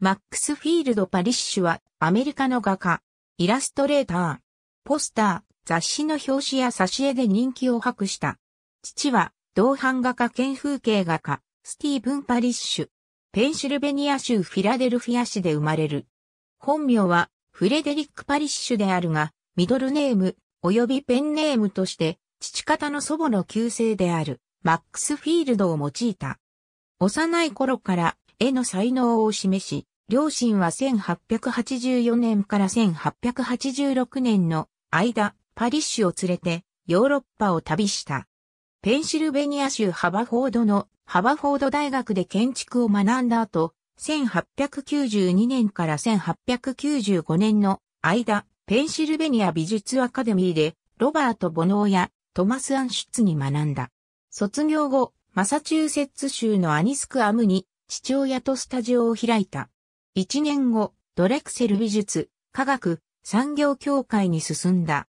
マックス・フィールド・パリッシュはアメリカの画家、イラストレーター、ポスター、雑誌の表紙や挿絵で人気を博した。父は同伴画家兼風景画家、スティーブン・パリッシュ。ペンシルベニア州フィラデルフィア市で生まれる。本名はフレデリック・パリッシュであるが、ミドルネーム及びペンネームとして父方の祖母の旧姓であるマックス・フィールドを用いた。幼い頃から絵の才能を示し、両親は1884年から1886年の間、パリッシュを連れてヨーロッパを旅した。ペンシルベニア州ハバフォードのハバフォード大学で建築を学んだ後、1892年から1895年の間、ペンシルベニア美術アカデミーでロバート・ボノーやトマス・アンシュツに学んだ。卒業後、マサチューセッツ州のアニスク・アムに父親とスタジオを開いた。1年後、ドレクセル美術、科学、産業協会に進んだ。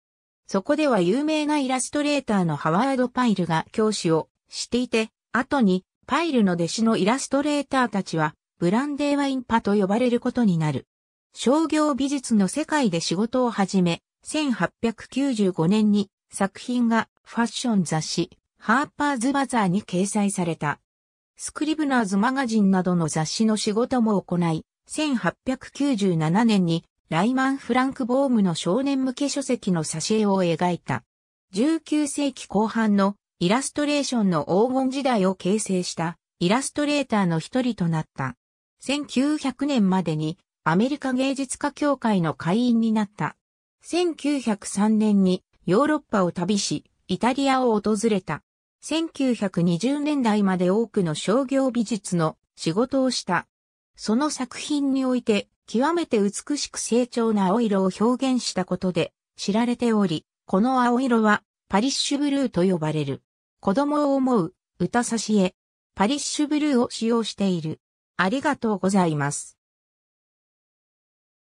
そこでは有名なイラストレーターのハワード・パイルが教師をしていて、後にパイルの弟子のイラストレーターたちは、ブランデーワインパと呼ばれることになる。商業美術の世界で仕事を始め、1895年に作品がファッション雑誌、ハーパーズバザーに掲載された。スクリブナーズマガジンなどの雑誌の仕事も行い、1897年にライマン・フランク・ボームの少年向け書籍の挿絵を描いた。19世紀後半のイラストレーションの黄金時代を形成したイラストレーターの一人となった。1900年までにアメリカ芸術家協会の会員になった。1903年にヨーロッパを旅し、イタリアを訪れた。1920年代まで多くの商業美術の仕事をした。その作品において、極めて美しく成長な青色を表現したことで知られており、この青色はパリッシュブルーと呼ばれる。子供を思う歌差し絵、パリッシュブルーを使用している。ありがとうございます。